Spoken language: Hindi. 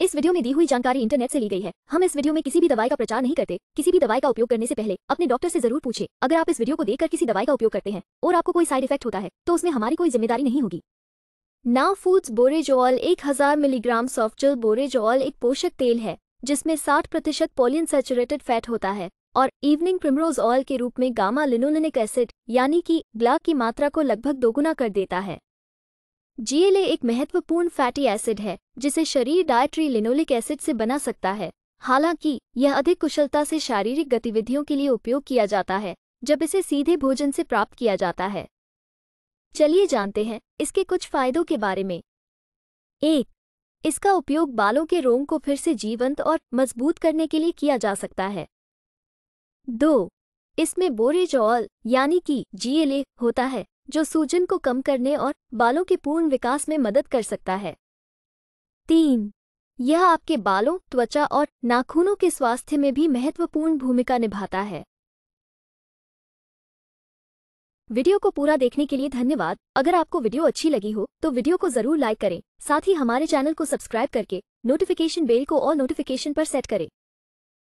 इस वीडियो में दी हुई जानकारी इंटरनेट से ली गई है हम इस वीडियो में किसी भी दवाई का प्रचार नहीं करते किसी भी दवाई का उपयोग करने से पहले अपने डॉक्टर से जरूर पूछे अगर आप इस वीडियो को देखकर किसी दवाई का उपयोग करते हैं और आपको कोई साइड इफेक्ट होता है तो उसमें हमारी कोई जिम्मेदारी नहीं होगी नाव फूड्स ऑल एक हजार मिलीग्राम सॉफ्टजल ऑल एक पोषक तेल है जिसमें साठ प्रतिशत पोलियन सेचुरेटेड फैट होता है और इवनिंग प्रिमरोज ऑयल के रूप में गामा लिनोलिनिक एसिड यानी कि ग्ला की मात्रा को लगभग दोगुना कर देता है जीएलए एक महत्वपूर्ण फैटी एसिड है जिसे शरीर डायट्री लिनोलिक एसिड से बना सकता है हालांकि यह अधिक कुशलता से शारीरिक गतिविधियों के लिए उपयोग किया जाता है जब इसे सीधे भोजन से प्राप्त किया जाता है चलिए जानते हैं इसके कुछ फायदों के बारे में एक इसका उपयोग बालों के रोंग को फिर से जीवंत और मजबूत करने के लिए किया जा सकता है दो इसमें बोरेजॉल यानी कि जीएलए होता है जो सूजन को कम करने और बालों के पूर्ण विकास में मदद कर सकता है तीन यह आपके बालों त्वचा और नाखूनों के स्वास्थ्य में भी महत्वपूर्ण भूमिका निभाता है वीडियो को पूरा देखने के लिए धन्यवाद अगर आपको वीडियो अच्छी लगी हो तो वीडियो को जरूर लाइक करें साथ ही हमारे चैनल को सब्सक्राइब करके नोटिफिकेशन बेल को और नोटिफिकेशन पर सेट करें